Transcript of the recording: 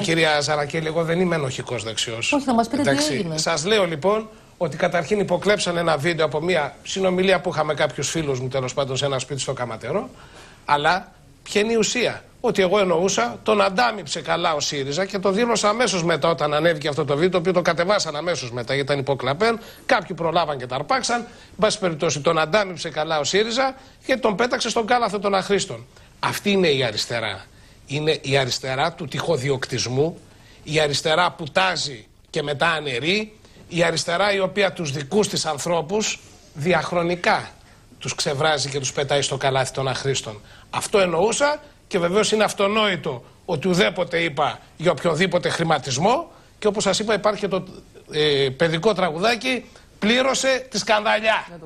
Ε, Κυρία Ζαρακέλη εγώ δεν είμαι ενοχικός δεξιός. Όχι, θα μας πείτε Εντάξει. τι έγινε. Σας λέω λοιπόν ότι καταρχήν υποκλέψαν ένα βίντεο από μια συνομιλία που είχα με κάποιους φίλους μου τέλος πάντων σε ένα σπίτι στο Καματερό. Αλλά ποια είναι η ουσία. Ότι εγώ εννοούσα τον αντάμιψε καλά ο ΣΥΡΙΖΑ και το δήλωσα αμέσως μετά όταν ανέβηκε αυτό το βίντεο, το οποίο το κατεβάσαν αμέσως μετά γιατί ήταν υποκλαπέν. Κάποιοι προλάβαν και τα αρπάξαν. Εν πάση περιπτώσει, τον αντάμυψε καλά ο ΣΥΡΙΖΑ και τον πέταξε στον κάλαθο των αχρήστων. Αυτή είναι η αριστερά είναι η αριστερά του τυχοδιοκτισμού, η αριστερά που τάζει και μετά ανερεί, η αριστερά η οποία τους δικούς της ανθρώπους διαχρονικά τους ξεβράζει και τους πετάει στο καλάθι των αχρήστων. Αυτό εννοούσα και βεβαίως είναι αυτονόητο ότι ουδέποτε είπα για οποιοδήποτε χρηματισμό και όπως σας είπα υπάρχει το ε, παιδικό τραγουδάκι «Πλήρωσε τη σκανδαλιά».